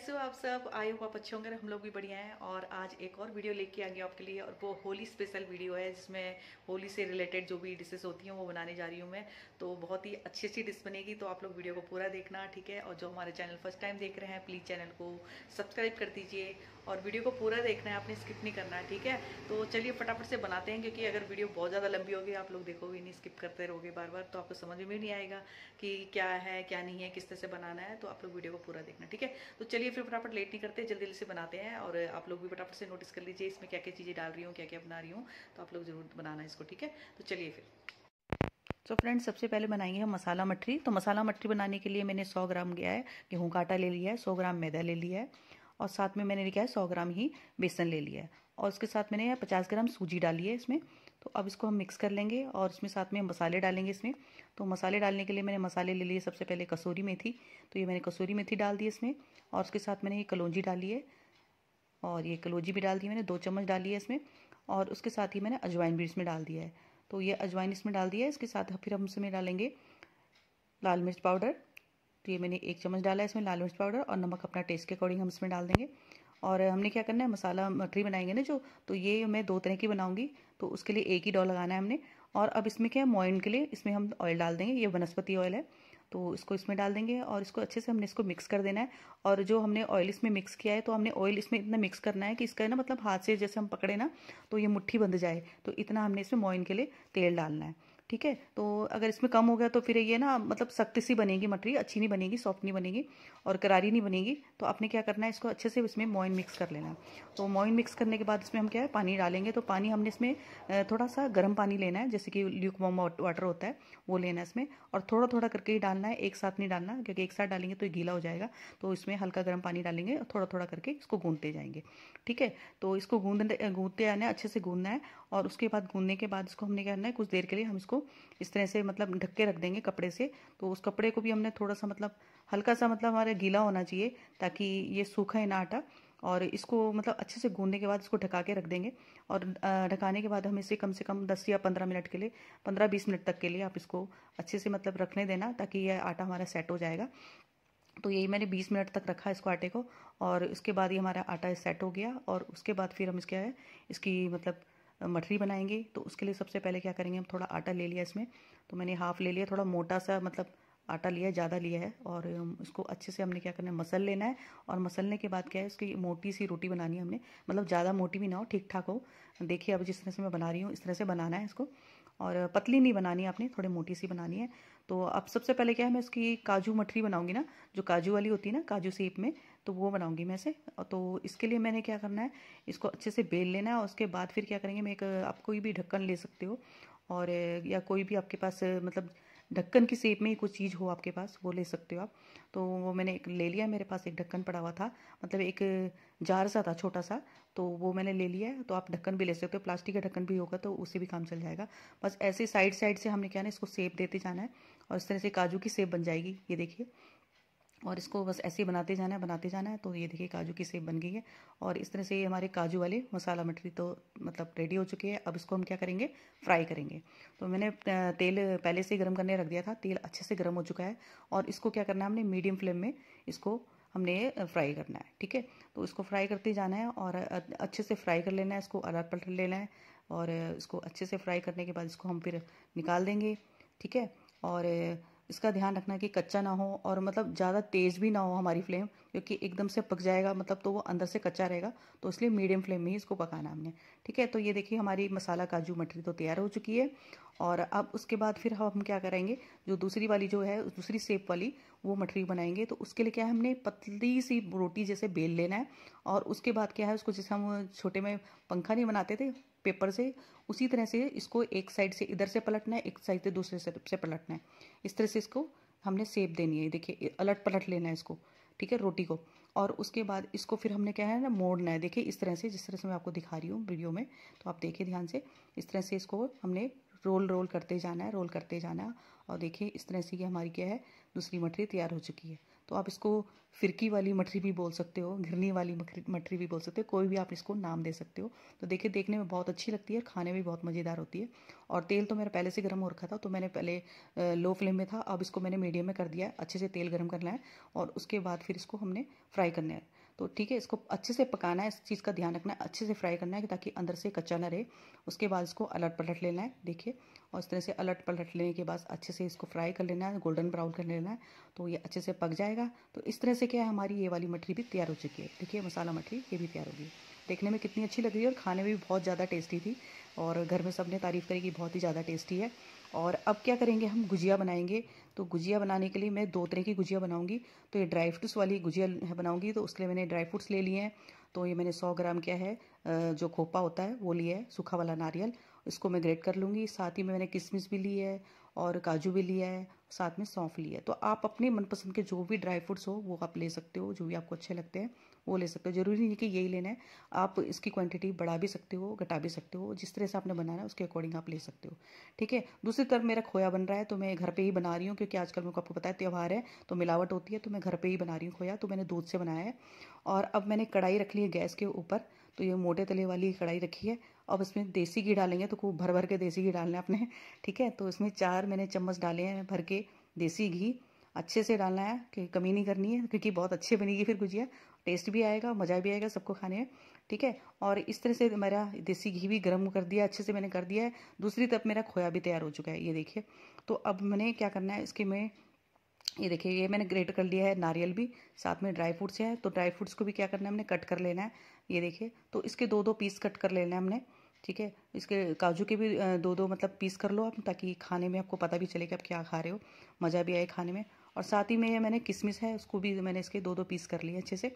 कैसे हो आप सब आए हो आप अच्छे होंगे हम लोग भी बढ़िया हैं और आज एक और वीडियो लेके आ गया आपके लिए और वो होली स्पेशल वीडियो है जिसमें होली से रिलेटेड जो भी डिशेस होती हैं वो बनाने जा रही हूँ मैं तो बहुत ही अच्छी अच्छी डिश बनेगी तो आप लोग वीडियो को पूरा देखना ठीक है और जो हमारे चैनल फर्स्ट टाइम देख रहे हैं प्लीज़ चैनल को सब्सक्राइब कर दीजिए और वीडियो को पूरा देखना है आपने स्किप नहीं करना है ठीक है तो चलिए फटाफट से बनाते हैं क्योंकि अगर वीडियो बहुत ज़्यादा लंबी होगी आप लोग देखोगे नहीं स्किप करते रहोगे बार बार तो आपको समझ में नहीं आएगा कि क्या है क्या नहीं है किस तरह से बनाना है तो आप लोग वीडियो को पूरा देखना ठीक है तो चलिए फिर फटाफट लेट नहीं करते जल्दी जल्दी से बनाते हैं और आप लोग भी फटाफट से नोटिस कर लीजिए इसमें क्या क्या चीज़ें डाल रही हूँ क्या क्या बना रही हूँ तो आप लोग ज़रूर बनाना इसको ठीक है तो चलिए फिर तो फ्रेंड्स सबसे पहले बनाएंगे हम मसाला मठरी तो मसाला मठरी बनाने के लिए मैंने 100 ग्राम गया है गेहूं का आटा ले लिया है 100 ग्राम मैदा ले लिया है और साथ में मैंने क्या है सौ ग्राम ही बेसन ले लिया है और उसके साथ मैंने पचास ग्राम सूजी डाली है इसमें तो अब इसको हम मिक्स कर लेंगे और इसमें साथ में मसाले डालेंगे इसमें तो मसाले डालने के लिए मैंने मसाले ले लिए सबसे पहले कसूरी मेथी तो ये मैंने कसूरी मेथी डाल दी इसमें और उसके साथ मैंने ये कलौजी डाली है और ये कलौजी भी डाल दी मैंने दो चम्मच डाली है इसमें और उसके साथ ही मैंने अजवाइन भी इसमें डाल दिया है तो ये अजवाइन इसमें डाल दिया है इसके साथ फिर हम इसमें डालेंगे लाल मिर्च पाउडर तो ये मैंने एक चम्मच डाला है इसमें लाल मिर्च पाउडर और नमक अपना टेस्ट के अकॉर्डिंग हम इसमें डाल देंगे और हमने क्या करना है मसाला मठरी बनाएंगे ना जो तो ये मैं दो तरह की बनाऊंगी तो उसके लिए एक ही डॉ लगाना है हमने और अब इसमें क्या है मोइन के लिए इसमें हम ऑयल डाल देंगे ये वनस्पति ऑयल है तो इसको इसमें डाल देंगे और इसको अच्छे से हमने इसको मिक्स कर देना है और जो हमने ऑयल इसमें मिक्स किया है तो हमने ऑयल इसमें इतना मिक्स करना है कि इसका ना मतलब हाथ से जैसे हम पकड़े ना तो ये मुट्ठी बंध जाए तो इतना हमने इसमें मोइन के लिए तेल डालना है ठीक है तो अगर इसमें कम हो गया तो फिर ये ना मतलब सख्त सी बनेगी मटरी अच्छी नहीं बनेगी सॉफ्ट नहीं बनेगी और करारी नहीं बनेगी तो आपने क्या करना है इसको अच्छे से इसमें मोइन मिक्स कर लेना तो मोइन मिक्स करने के बाद इसमें हम क्या है पानी डालेंगे तो पानी हमने इसमें थोड़ा सा गर्म पानी लेना है जैसे कि ल्यूक वाटर होता है वो लेना है इसमें और थोड़ा थोड़ा करके ही डालना है एक साथ नहीं डालना क्योंकि एक साथ डालेंगे तो गीला हो जाएगा तो इसमें हल्का गर्म पानी डालेंगे और थोड़ा थोड़ा करके इसको गूंदते जाएंगे ठीक है तो इसको गूंद गूंदते आना है अच्छे से गूंदना है और उसके बाद गूंदने के बाद इसको हमने क्या करना है कुछ देर के लिए हम इसको इस तरह से मतलब ढक के रख देंगे कपड़े से तो उस कपड़े को भी हमने थोड़ा सा मतलब हल्का सा मतलब हमारे गीला होना चाहिए ताकि ये सूखा ही ना आटा और इसको मतलब अच्छे से गूंदने के बाद इसको ढका के रख देंगे और ढकाने के बाद हम इसे कम से कम दस या पंद्रह मिनट के लिए पंद्रह बीस मिनट तक के लिए आप इसको अच्छे से मतलब रखने देना ताकि यह आटा हमारा सेट हो जाएगा तो यही मैंने 20 मिनट तक रखा इसको आटे को और उसके बाद ही हमारा आटा सेट हो गया और उसके बाद फिर हम इसके इसकी मतलब मठरी बनाएंगे तो उसके लिए सबसे पहले क्या करेंगे हम थोड़ा आटा ले लिया इसमें तो मैंने हाफ़ ले लिया थोड़ा मोटा सा मतलब आटा लिया ज़्यादा लिया है और इसको अच्छे से हमने क्या करना है मसल लेना है और मसलने के बाद क्या है उसकी मोटी सी रोटी बनानी है हमने मतलब ज़्यादा मोटी भी ना हो ठीक ठाक हो देखिए अब जिस तरह से मैं बना रही हूँ इस तरह से बनाना है इसको और पतली नहीं बनानी है आपने थोड़ी मोटी सी बनानी है तो अब सबसे पहले क्या है मैं इसकी काजू मठरी बनाऊंगी ना जो काजू वाली होती है ना काजू सेप में तो वो बनाऊंगी मैं से तो इसके लिए मैंने क्या करना है इसको अच्छे से बेल लेना है और उसके बाद फिर क्या करेंगे मैं एक आप कोई भी ढक्कन ले सकते हो और या कोई भी आपके पास मतलब ढक्कन की सेप में ही कुछ चीज़ हो आपके पास वो ले सकते हो आप तो वो मैंने एक ले लिया मेरे पास एक ढक्कन पड़ा हुआ था मतलब एक जार सा था छोटा सा तो वो मैंने ले लिया है तो आप ढक्कन भी ले सकते हो प्लास्टिक का ढक्कन भी होगा तो उससे भी काम चल जाएगा बस ऐसे साइड साइड से हमने क्या ना इसको सेप देते जाना है और इस तरह से काजू की सेप बन जाएगी ये देखिए और इसको बस ऐसे ही बनाते जाना है बनाते जाना है तो ये देखिए काजू की सेब बन गई है और इस तरह से ये हमारे काजू वाले मसाला मटरी तो मतलब रेडी हो चुकी है अब इसको हम क्या करेंगे फ्राई करेंगे तो मैंने तेल पहले से ही गर्म करने रख दिया था तेल अच्छे से गर्म हो चुका है और इसको क्या करना है हमने मीडियम फ्लेम में इसको हमने फ्राई करना है ठीक है तो इसको फ्राई करते जाना है और अच्छे से फ्राई कर लेना है इसको अलग पलट लेना है और इसको अच्छे से फ्राई करने के बाद इसको हम फिर निकाल देंगे ठीक है और इसका ध्यान रखना कि कच्चा ना हो और मतलब ज़्यादा तेज़ भी ना हो हमारी फ्लेम क्योंकि एकदम से पक जाएगा मतलब तो वो अंदर से कच्चा रहेगा तो इसलिए मीडियम फ्लेम में ही इसको पकाना हमने ठीक है तो ये देखिए हमारी मसाला काजू मटरी तो तैयार हो चुकी है और अब उसके बाद फिर हम क्या करेंगे जो दूसरी वाली जो है दूसरी सेप वाली वो मठरी बनाएंगे तो उसके लिए क्या है हमने पतली सी रोटी जैसे बेल लेना है और उसके बाद क्या है उसको जैसे हम छोटे में पंखा नहीं बनाते थे पेपर से उसी तरह से इसको एक साइड से इधर से पलटना है एक साइड से दूसरे साइड से पलटना है इस तरह से इसको हमने सेप देनी है देखिए अलट पलट लेना है इसको ठीक है रोटी को और उसके बाद इसको फिर हमने क्या है ना मोड़ना है देखिए इस तरह से जिस तरह से मैं आपको दिखा रही हूँ वीडियो में तो आप देखिए ध्यान से इस तरह से इसको हमने रोल रोल करते जाना है रोल करते जाना है और देखिए इस तरह से ये हमारी क्या है दूसरी मठरी तैयार हो चुकी है तो आप इसको फिरकी वाली मठरी भी बोल सकते हो घिरनी वाली मठरी भी बोल सकते हो कोई भी आप इसको नाम दे सकते हो तो देखिए देखने में बहुत अच्छी लगती है खाने में बहुत मज़ेदार होती है और तेल तो मेरा पहले से गर्म हो रखा था तो मैंने पहले लो फ्लेम में था अब इसको मैंने मीडियम में कर दिया है अच्छे से तेल गर्म करना है और उसके बाद फिर इसको हमने फ्राई करना है तो ठीक है इसको अच्छे से पकाना है इस चीज़ का ध्यान रखना है अच्छे से फ्राई करना है ताकि अंदर से कच्चा ना रहे उसके बाद इसको अलट पलट लेना है देखिए और इस तरह से अलट पलट लेने के बाद अच्छे से इसको फ्राई कर लेना है गोल्डन ब्राउन कर लेना है तो ये अच्छे से पक जाएगा तो इस तरह से क्या है हमारी ये वाली मठरी भी तैयार हो चुकी है देखिए मसाला मठरी ये भी तैयार होगी देखने में कितनी अच्छी लग रही है और खाने में भी बहुत ज़्यादा टेस्टी थी और घर में सब ने तारीफ़ करी कि बहुत ही ज़्यादा टेस्टी है और अब क्या करेंगे हम गुजिया बनाएंगे तो गुजिया बनाने के लिए मैं दो तरह की गुजिया बनाऊंगी तो ये ड्राई फ्रूट्स वाली गुजिया है बनाऊंगी तो उसके लिए मैंने ड्राई फ्रूट्स ले लिए हैं तो ये मैंने सौ ग्राम क्या है जो खोपा होता है वो लिया है सूखा वाला नारियल इसको मैं ग्रेट कर लूँगी साथ ही में मैंने किशमिश भी ली है और काजू भी लिया है साथ में सौंफ लिया है तो आप अपने मनपसंद के जो भी ड्राई फ्रूट्स हो वो आप ले सकते हो जो भी आपको अच्छे लगते हैं वो ले सकते हो जरूरी नहीं कि यही लेना है आप इसकी क्वांटिटी बढ़ा भी सकते हो घटा भी सकते हो जिस तरह से आपने बनाना है उसके अकॉर्डिंग आप ले सकते हो ठीक है दूसरी तरफ मेरा खोया बन रहा है तो मैं घर पर ही बना रही हूँ क्योंकि आजकल मेरे को आपको पता है त्यौहार है तो मिलावट होती है तो मैं घर पर ही बना रही हूँ खोया तो मैंने दूध से बनाया है और अब मैंने कढ़ाई रख ली है गैस के ऊपर तो ये मोटे तले वाली कढ़ाई रखी है अब इसमें देसी घी डालेंगे तो खूब भर भर के देसी घी डालना है अपने ठीक है तो इसमें चार मैंने चम्मच डाले हैं भर के देसी घी अच्छे से डालना है कि कमी नहीं करनी है क्योंकि बहुत अच्छे बनेगी फिर गुजिया टेस्ट भी आएगा मज़ा भी आएगा सबको खाने में ठीक है और इस तरह से मेरा देसी घी भी गर्म कर दिया अच्छे से मैंने कर दिया है दूसरी तरफ मेरा खोया भी तैयार हो चुका है ये देखिए तो अब मैंने क्या करना है इसके में ये देखिए ये मैंने ग्रेट कर लिया है नारियल भी साथ में ड्राई फ्रूट्स है तो ड्राई फ्रूट्स को भी क्या करना है हमने कट कर लेना है ये देखिए तो इसके दो दो पीस कट कर लेना है हमने ठीक है इसके काजू के भी दो दो मतलब पीस कर लो आप ताकि खाने में आपको पता भी चले कि आप क्या खा रहे हो मज़ा भी आए खाने में और साथ ही में मैंने किशमिश है उसको भी मैंने इसके दो दो पीस कर लिए अच्छे से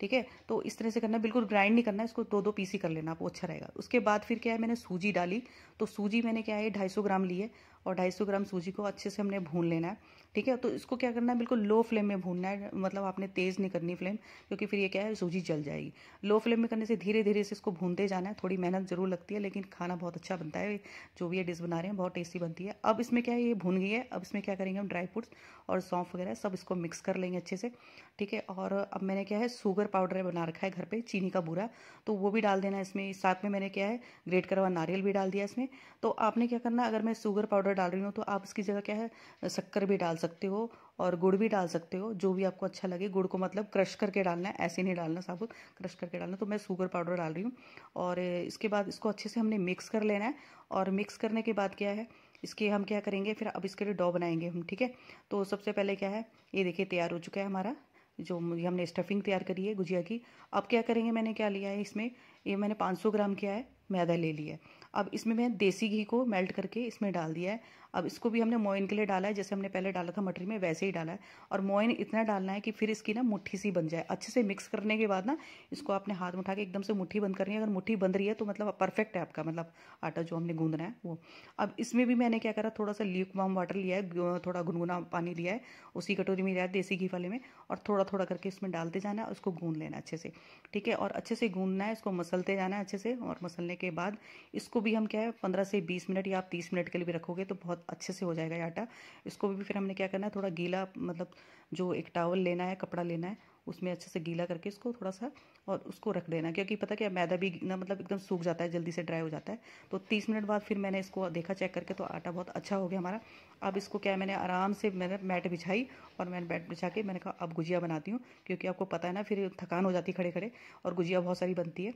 ठीक है तो इस तरह से करना बिल्कुल ग्राइंड नहीं करना इसको दो दो पीस ही कर लेना आपको अच्छा रहेगा उसके बाद फिर क्या है मैंने सूजी डाली तो सूजी मैंने क्या है ढाई सौ ग्राम ली है और ढाई सौ ग्राम सूजी को अच्छे से हमने भून लेना है ठीक है तो इसको क्या करना है बिल्कुल लो फ्लेम में भूनना है मतलब आपने तेज़ नहीं करनी फ्लेम क्योंकि फिर ये क्या है सूजी जल जाएगी लो फ्लेम में करने से धीरे धीरे से इसको भूनते जाना है थोड़ी मेहनत ज़रूर लगती है लेकिन खाना बहुत अच्छा बनता है जो भी ये डिश बना रहे हैं बहुत टेस्टी बनती है अब इसमें क्या है ये भून गई है अब इसमें क्या करेंगे हम ड्राई फ्रूट्स और सौंफ वगैरह सब इसको मिक्स कर लेंगे अच्छे से ठीक है और अब मैंने क्या है शुगर पाउडर बना रखा है घर पर चीनी का बूरा तो वो भी डाल देना है इसमें साथ में मैंने क्या है ग्रेट करा हुआ नारियल भी डाल दिया इसमें तो आपने क्या करना अगर मैं शुगर पाउडर डाल रही हूँ तो आप इसकी जगह क्या है शक्कर भी डाल सकते हो और गुड़ भी डाल सकते हो जो भी आपको अच्छा लगे गुड़ को मतलब क्रश करके डालना है ऐसे नहीं डालना साबुत क्रश करके डालना तो मैं शुगर पाउडर डाल रही हूँ और इसके बाद इसको अच्छे से हमने मिक्स कर लेना है और मिक्स करने के बाद क्या है इसके हम क्या करेंगे फिर अब इसके लिए डॉ बनाएंगे हम ठीक है तो सबसे पहले क्या है ये देखिए तैयार हो चुका है हमारा जो हमने स्टफिंग तैयार करी है गुजिया की अब क्या करेंगे मैंने क्या लिया है इसमें ये मैंने 500 ग्राम किया है मैदा ले लिया है अब इसमें मैं देसी घी को मेल्ट करके इसमें डाल दिया है अब इसको भी हमने मोइन के लिए डाला है जैसे हमने पहले डाला था मटरी में वैसे ही डाला है और मोइन इतना डालना है कि फिर इसकी ना मुट्ठी सी बन जाए अच्छे से मिक्स करने के बाद ना इसको आपने हाथ में उठा के एकदम से मुट्ठी बंद करनी है अगर मुट्ठी बंद रही है तो मतलब परफेक्ट है आपका मतलब आटा जो हमने गूंदना है वो अब इसमें भी मैंने क्या करा थोड़ा सा लीक वाम वाटर लिया है थोड़ा गुनगुना पानी लिया है उसी कटोरी में लिया है देसी घी वाले में और थोड़ा थोड़ा करके इसमें डालते जाना है उसको गूंद लेना अच्छे से ठीक है और अच्छे से गूंदना है इसको मसलते जाना है अच्छे से और मसलने के बाद इसको भी हम क्या है पंद्रह से बीस मिनट या आप तीस मिनट के लिए भी रखोगे तो बहुत अच्छे से हो जाएगा ये आटा इसको भी फिर हमने क्या करना है थोड़ा गीला मतलब जो एक टावल लेना है कपड़ा लेना है उसमें अच्छे से गीला करके इसको थोड़ा सा और उसको रख देना क्योंकि पता क्या मैदा भी ना मतलब एकदम सूख जाता है जल्दी से ड्राई हो जाता है तो तीस मिनट बाद फिर मैंने इसको देखा चेक करके तो आटा बहुत अच्छा हो गया हमारा अब इसको क्या मैंने आराम से मैंने मैट बिछाई और मैंने मैट बिछा के मैंने कहा अब गुजिया बनाती हूँ क्योंकि आपको पता है ना फिर थकान हो जाती खड़े खड़े और गुजिया बहुत सारी बनती है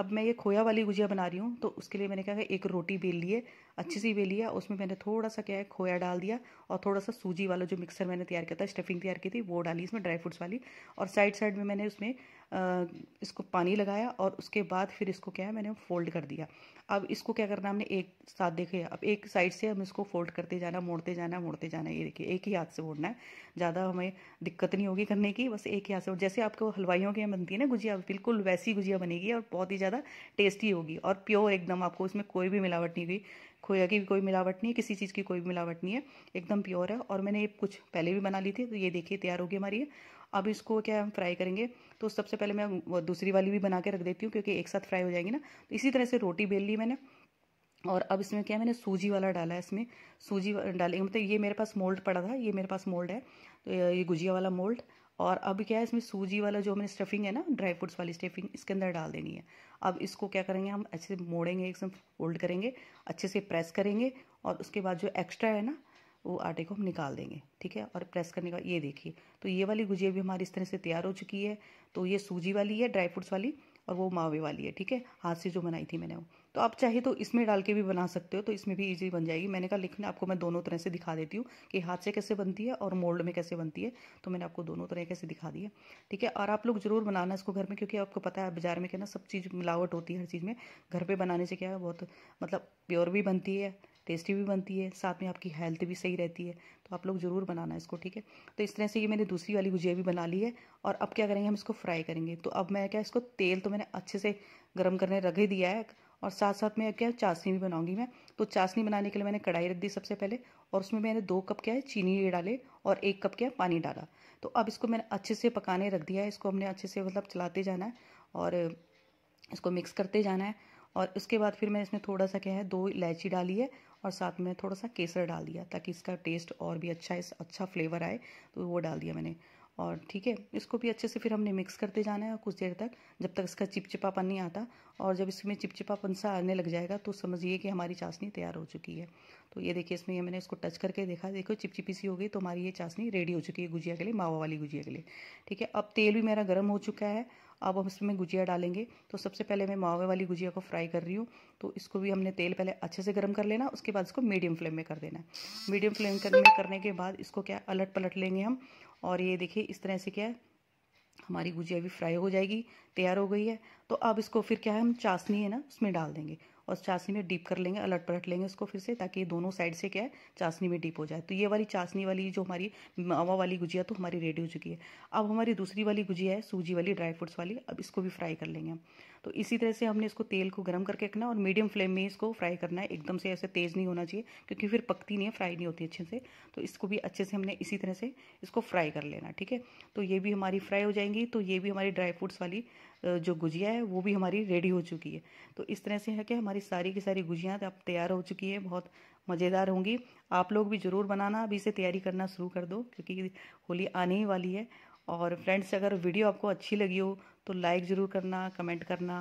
अब मैं ये खोया वाली गुजिया बना रही हूँ तो उसके लिए मैंने क्या एक रोटी बेल ली है अच्छी सी बेली है उसमें मैंने थोड़ा सा क्या है खोया डाल दिया और थोड़ा सा सूजी वाला जो मिक्सर मैंने तैयार किया था स्टफिंग तैयार की थी वो डाली इसमें ड्राई फ्रूट्स वाली और साइड साइड में मैंने उसमें इसको पानी लगाया और उसके बाद फिर इसको क्या है मैंने फोल्ड कर दिया अब इसको क्या करना हमने एक साथ देखे अब एक साइड से हम इसको फोल्ड करते जाना मोड़ते जाना मोड़ते जाना ये देखिए एक ही हाथ से मोड़ना है ज़्यादा हमें दिक्कत नहीं होगी करने की बस एक ही हाथ से जैसे आपको हलवाइयों के बनती है ना गुजिया बिल्कुल वैसी गुजिया बनेगी और बहुत ही ज़्यादा टेस्टी होगी और प्योर एकदम आपको इसमें कोई भी मिलावट नहीं हुई खोया की भी कोई मिलावट नहीं है किसी चीज़ की कोई मिलावट नहीं है एकदम प्योर है और मैंने ये कुछ पहले भी बना ली थी तो ये देखिए तैयार होगी हमारी अब इसको क्या हम फ्राई करेंगे तो सबसे पहले मैं दूसरी वाली भी बना के रख देती हूँ क्योंकि एक साथ फ्राई हो जाएंगी ना तो इसी तरह से रोटी बेल ली मैंने और अब इसमें क्या है मैंने सूजी वाला डाला है इसमें सूजी डालेंगे मतलब ये मेरे पास मोल्ड पड़ा था ये मेरे पास मोल्ड है तो ये गुजिया वाला मोल्ड और अब क्या है इसमें सूजी वाला जो मैंने स्टफिंग है ना ड्राई फ्रूट्स वाली स्टफिंग इसके अंदर डाल देनी है अब इसको क्या करेंगे हम अच्छे से मोड़ेंगे एकदम फोल्ड करेंगे अच्छे से प्रेस करेंगे और उसके बाद जो एक्स्ट्रा है ना वो आटे को हम निकाल देंगे ठीक है और प्रेस करने का ये देखिए तो ये वाली गुजिया भी हमारी इस तरह से तैयार हो चुकी है तो ये सूजी वाली है ड्राई फ्रूट्स वाली और वो मावे वाली है ठीक है हाथ से जो बनाई थी मैंने वो तो आप चाहे तो इसमें डाल के भी बना सकते हो तो इसमें भी इजी बन जाएगी मैंने कहा लिखना आपको मैं दोनों तरह से दिखा देती हूँ कि हाथ से कैसे बनती है और मोल्ड में कैसे बनती है तो मैंने आपको दोनों तरह कैसे दिखा दिया ठीक है और आप लोग जरूर बनाना इसको घर में क्योंकि आपको पता है बाजार में क्या ना सब चीज़ मिलावट होती है हर चीज़ में घर पर बनाने से क्या है बहुत मतलब प्योर भी बनती है टेस्टी भी बनती है साथ में आपकी हेल्थ भी सही रहती है तो आप लोग ज़रूर बनाना इसको ठीक है तो इस तरह से ये मैंने दूसरी वाली भुजिया भी बना ली है और अब क्या करेंगे हम इसको फ्राई करेंगे तो अब मैं क्या इसको तेल तो मैंने अच्छे से गर्म करने रख ही दिया है और साथ साथ में क्या चाशनी भी बनाऊंगी मैं तो चाशनी बनाने के लिए मैंने कढ़ाई रख दी सबसे पहले और उसमें मैंने दो कप क्या है चीनी डाले और एक कप क्या पानी डाला तो अब इसको मैंने अच्छे से पकाने रख दिया है इसको हमने अच्छे से मतलब चलाते जाना है और इसको मिक्स करते जाना है और उसके बाद फिर मैं इसमें थोड़ा सा क्या है दो इलायची डाली है और साथ में थोड़ा सा केसर डाल दिया ताकि इसका टेस्ट और भी अच्छा इस अच्छा फ्लेवर आए तो वो डाल दिया मैंने और ठीक है इसको भी अच्छे से फिर हमने मिक्स करते जाना है और कुछ देर तक जब तक इसका चिपचिपापन नहीं आता और जब इसमें चिपचिपापन सा आने लग जाएगा तो समझिए कि हमारी चाशनी तैयार हो चुकी है तो ये देखिए इसमें ये मैंने इसको टच करके देखा देखो चिपचिपी सी हो गई तो हमारी ये चाशनी रेडी हो चुकी है गुजिया के लिए मावा वाली गुजिया के लिए ठीक है अब तेल भी मेरा गर्म हो चुका है अब हम इसमें गुजिया डालेंगे तो सबसे पहले मैं मावे वाली गुजिया को फ्राई कर रही हूँ तो इसको भी हमने तेल पहले अच्छे से गर्म कर लेना उसके बाद इसको मीडियम फ्लेम में कर देना मीडियम फ्लेम में करने के बाद इसको क्या अलट पलट लेंगे हम और ये देखिए इस तरह से क्या है हमारी गुजिया भी फ्राई हो जाएगी तैयार हो गई है तो अब इसको फिर क्या है हम चासनी है ना उसमें डाल देंगे और चाशनी में डीप कर लेंगे अलट पलट लेंगे उसको फिर से ताकि दोनों साइड से क्या है चाशनी में डीप हो जाए तो ये वाली चाशनी वाली जो हमारी मावा वाली गुजिया तो हमारी रेडी हो चुकी है अब हमारी दूसरी वाली गुजिया है सूजी वाली ड्राई फ्रूट्स वाली अब इसको भी फ्राई कर लेंगे तो इसी तरह से हमने इसको तेल को गर्म करके रखना और मीडियम फ्लेम में इसको फ्राई करना है एकदम से ऐसे तेज़ नहीं होना चाहिए क्योंकि फिर पकती नहीं है फ्राई नहीं होती अच्छे से तो इसको भी अच्छे से हमने इसी तरह से इसको फ्राई कर लेना ठीक है तो ये भी हमारी फ्राई हो जाएंगी तो ये भी हमारी ड्राई फ्रूट्स वाली जो गुजिया है वो भी हमारी रेडी हो चुकी है तो इस तरह से है कि हमारी सारी की सारी गुजियाँ अब तैयार हो चुकी है बहुत मज़ेदार होंगी आप लोग भी ज़रूर बनाना अभी से तैयारी करना शुरू कर दो क्योंकि होली आने ही वाली है और फ्रेंड्स अगर वीडियो आपको अच्छी लगी हो तो लाइक ज़रूर करना कमेंट करना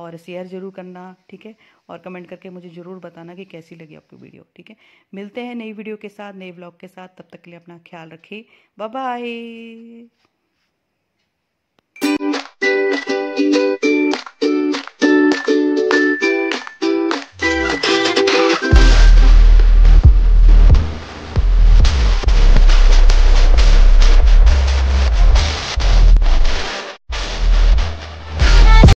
और शेयर ज़रूर करना ठीक है और कमेंट करके मुझे ज़रूर बताना कि कैसी लगी आपकी वीडियो ठीक है मिलते हैं नई वीडियो के साथ नए ब्लॉग के साथ तब तक के लिए अपना ख्याल रखिए बाय